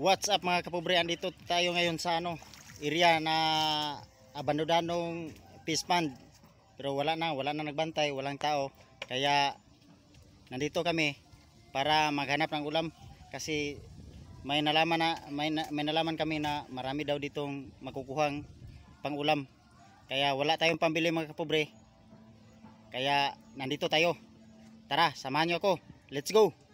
What's up mga kapobre, andito tayo ngayon sa ano, area na abandodanong peace fund. Pero wala na, wala na nagbantay, walang tao. Kaya nandito kami para maghanap ng ulam kasi may nalaman na may, may nalaman kami na marami daw ditong makukuhang pangulam. Kaya wala tayong pambili mga kapobre. Kaya nandito tayo. Tara, samahan niyo ako. Let's go.